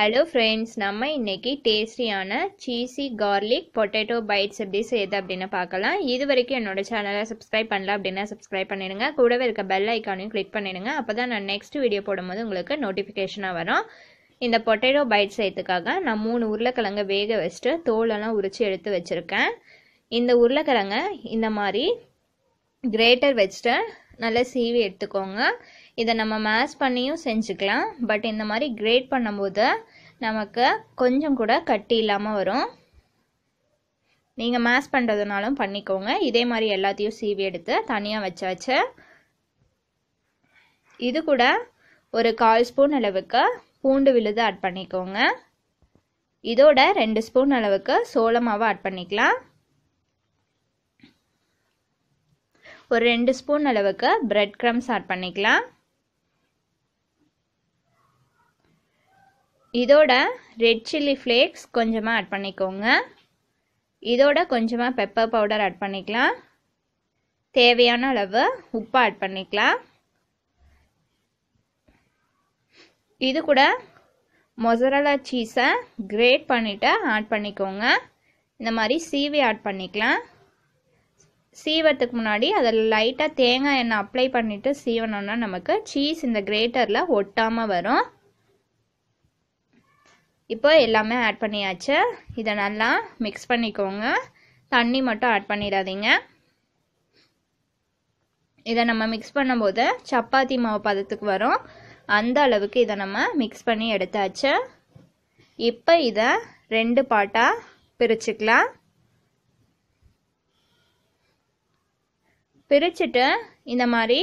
hello friends நம்ம இன்றைக்கி டேஸ்டியான சீஸி கார்லிக் பொட்டேட்டோ பைட்ஸ் எப்படி செய்யுது அப்படின்னு பார்க்கலாம் இது வரைக்கும் என்னோடய சேனலை சப்ஸ்கிரைப் பண்ணல அப்படின்னா சப்ஸ்கிரைப் பண்ணிடுங்க கூடவே இருக்க பெல் ஐக்கானையும் கிளிக் பண்ணிடுங்க அப்போ தான் நான் நெக்ஸ்ட் வீடியோ போடும்போது உங்களுக்கு நோட்டிஃபிகேஷனாக வரும் இந்த பொட்டேட்டோ பைட்ஸ் செய்யறதுக்காக நான் மூணு உருளைக்கிழங்கு வேக வச்சுட்டு தோலெல்லாம் உரித்து எடுத்து வச்சுருக்கேன் இந்த உருளைக்கிழங்க இந்த மாதிரி கிரேட்டர் வச்சுட்டு நல்லா சீவி எடுத்துக்கோங்க இதை நம்ம மேஸ் பண்ணியும் செஞ்சுக்கலாம் பட் இந்த மாதிரி கிரேட் பண்ணும்போது நமக்கு கொஞ்சம் கூட கட்டி இல்லாமல் வரும் நீங்கள் மேஸ் பண்ணுறதுனாலும் பண்ணிக்கோங்க இதே மாதிரி எல்லாத்தையும் சீவி எடுத்து தனியாக வச்சாச்சு இது கூட ஒரு கால் ஸ்பூன் அளவுக்கு பூண்டு விழுது ஆட் பண்ணிக்கோங்க இதோட ரெண்டு ஸ்பூன் அளவுக்கு சோளமாவை ஆட் பண்ணிக்கலாம் ஒரு ரெண்டு ஸ்பூன் அளவுக்கு பிரெட் க்ரம்ஸ் ஆட் பண்ணிக்கலாம் இதோட ரெட் சில்லி ஃப்ளேக்ஸ் கொஞ்சமாக ஆட் பண்ணிக்கோங்க இதோட கொஞ்சமாக பெப்பர் பவுடர் ஆட் பண்ணிக்கலாம் தேவையான அளவு உப்பு ஆட் பண்ணிக்கலாம் இது கூட மொசரலா சீஸை கிரேட் பண்ணிவிட்டு ஆட் பண்ணிக்கோங்க இந்த மாதிரி சீவி ஆட் பண்ணிக்கலாம் சீவத்துக்கு முன்னாடி அதில் லைட்டாக தேங்காய் எண்ணெய் அப்ளை பண்ணிவிட்டு சீவனோன்னா நமக்கு சீஸ் இந்த கிரேட்டரில் ஒட்டாமல் வரும் இப்போ எல்லாமே ஆட் பண்ணியாச்சு இதை நல்லா மிக்ஸ் பண்ணிக்கோங்க தண்ணி மட்டும் ஆட் பண்ணிடாதீங்க இதை நம்ம மிக்ஸ் பண்ணும்போது சப்பாத்தி மாவு பதத்துக்கு வரும் அந்த அளவுக்கு இதை நம்ம மிக்ஸ் பண்ணி எடுத்தாச்சு இப்போ இதை ரெண்டு பாட்டாக பிரிச்சுக்கலாம் பிரிச்சுட்டு இந்த மாதிரி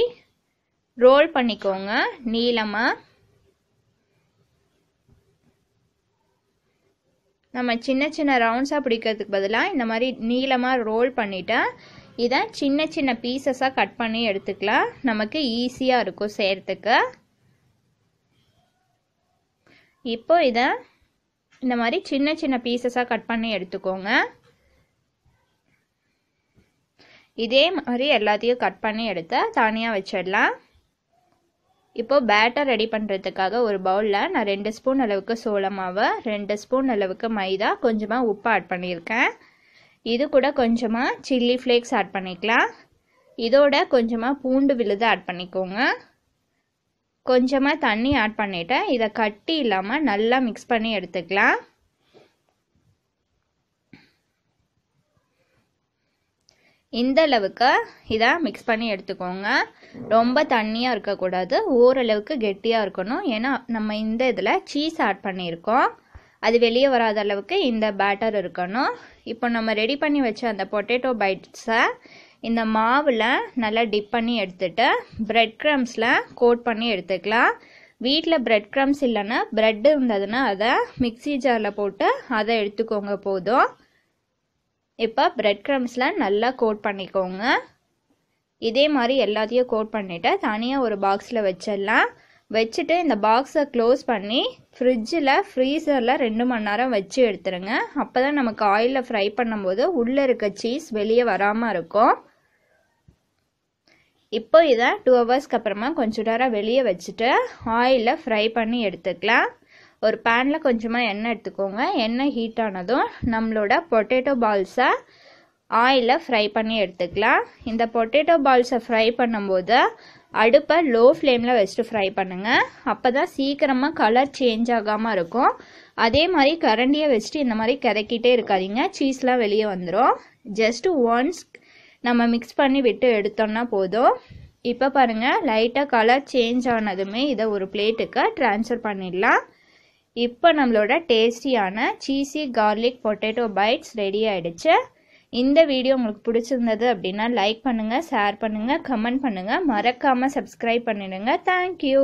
ரோல் பண்ணிக்கோங்க நீளமாக நம்ம சின்ன சின்ன ரவுண்ட்ஸாக பிடிக்கிறதுக்கு பதிலாக இந்த மாதிரி நீளமாக ரோல் பண்ணிவிட்டேன் இதை சின்ன சின்ன பீசஸாக கட் பண்ணி எடுத்துக்கலாம் நமக்கு ஈஸியாக இருக்கும் செய்கிறதுக்கு இப்போ இதை இந்த மாதிரி சின்ன சின்ன பீசஸாக கட் பண்ணி எடுத்துக்கோங்க இதே மாதிரி எல்லாத்தையும் கட் பண்ணி எடுத்து தானியாக வச்சிடலாம் இப்போது பேட்டர் ரெடி பண்ணுறதுக்காக ஒரு பவுலில் நான் ரெண்டு ஸ்பூன் அளவுக்கு சோளமாவு ரெண்டு ஸ்பூன் அளவுக்கு மைதா கொஞ்சமாக உப்பு ஆட் பண்ணியிருக்கேன் இது கூட கொஞ்சமாக சில்லி ஃப்ளேக்ஸ் ஆட் பண்ணிக்கலாம் இதோட கொஞ்சமாக பூண்டு விழுது ஆட் பண்ணிக்கோங்க கொஞ்சமாக தண்ணி ஆட் பண்ணிவிட்டேன் இதை கட்டி இல்லாமல் நல்லா மிக்ஸ் பண்ணி எடுத்துக்கலாம் இந்த அளவுக்கு இதை மிக்ஸ் பண்ணி எடுத்துக்கோங்க ரொம்ப தண்ணியாக இருக்கக்கூடாது ஓரளவுக்கு கெட்டியாக இருக்கணும் ஏன்னா நம்ம இந்த இதில் சீஸ் ஆட் பண்ணியிருக்கோம் அது வெளியே வராத அளவுக்கு இந்த பேட்டர் இருக்கணும் இப்போ நம்ம ரெடி பண்ணி வச்ச அந்த பொட்டேட்டோ பைட்ஸை இந்த மாவில் நல்லா டிப் பண்ணி எடுத்துட்டு ப்ரெட் க்ரம்ஸில் கோட் பண்ணி எடுத்துக்கலாம் வீட்டில் ப்ரெட் க்ரம்ஸ் இல்லைன்னா ப்ரெட் இருந்ததுன்னா அதை மிக்சி ஜாரில் போட்டு அதை எடுத்துக்கோங்க போதும் இப்போ பிரெட் க்ரம்ஸ்லாம் நல்லா கோட் பண்ணிக்கோங்க இதே மாதிரி எல்லாத்தையும் கோட் பண்ணிவிட்டு தனியாக ஒரு பாக்ஸில் வச்சிடலாம் வச்சுட்டு இந்த பாக்ஸை க்ளோஸ் பண்ணி ஃப்ரிட்ஜில் ஃப்ரீசரில் ரெண்டு மணி நேரம் வச்சு எடுத்துருங்க அப்போ தான் நமக்கு ஆயிலில் ஃப்ரை பண்ணும்போது உள்ளே இருக்க சீஸ் வெளியே வராமல் இருக்கும் இப்போ இதை டூ ஹவர்ஸ்க்கு அப்புறமா கொஞ்சம் நேரம் வெளியே வச்சுட்டு ஆயிலில் ஃப்ரை பண்ணி எடுத்துக்கலாம் ஒரு பேனில் கொஞ்சமாக எண்ணெய் எடுத்துக்கோங்க எண்ணெய் ஹீட் ஆனதும் நம்மளோட பொட்டேட்டோ பால்ஸை ஆயிலில் ஃப்ரை பண்ணி எடுத்துக்கலாம் இந்த பொட்டேட்டோ பால்ஸை ஃப்ரை பண்ணும்போது அடுப்பை லோ ஃப்ளேமில் வச்சுட்டு ஃப்ரை பண்ணுங்கள் அப்போ தான் சீக்கிரமாக கலர் சேஞ்ச் ஆகாமல் இருக்கும் அதே மாதிரி கரண்டியை வச்சுட்டு இந்த மாதிரி கிதக்கிட்டே இருக்காதிங்க சீஸ்லாம் வெளியே வந்துடும் ஜஸ்ட்டு ஒன்ஸ் நம்ம மிக்ஸ் பண்ணி விட்டு எடுத்தோம்னா போதும் இப்போ பாருங்கள் லைட்டாக கலர் சேஞ்ச் ஆனதுமே இதை ஒரு பிளேட்டுக்கு ட்ரான்ஸ்ஃபர் பண்ணிடலாம் இப்போ நம்மளோட டேஸ்டியான cheesy garlic potato bites ready ஆகிடுச்சு இந்த வீடியோ உங்களுக்கு பிடிச்சிருந்தது அப்படின்னா லைக் பண்ணுங்கள் ஷேர் பண்ணுங்கள் கமெண்ட் பண்ணுங்கள் மறக்காமல் சப்ஸ்கிரைப் பண்ணிடுங்க தேங்க்யூ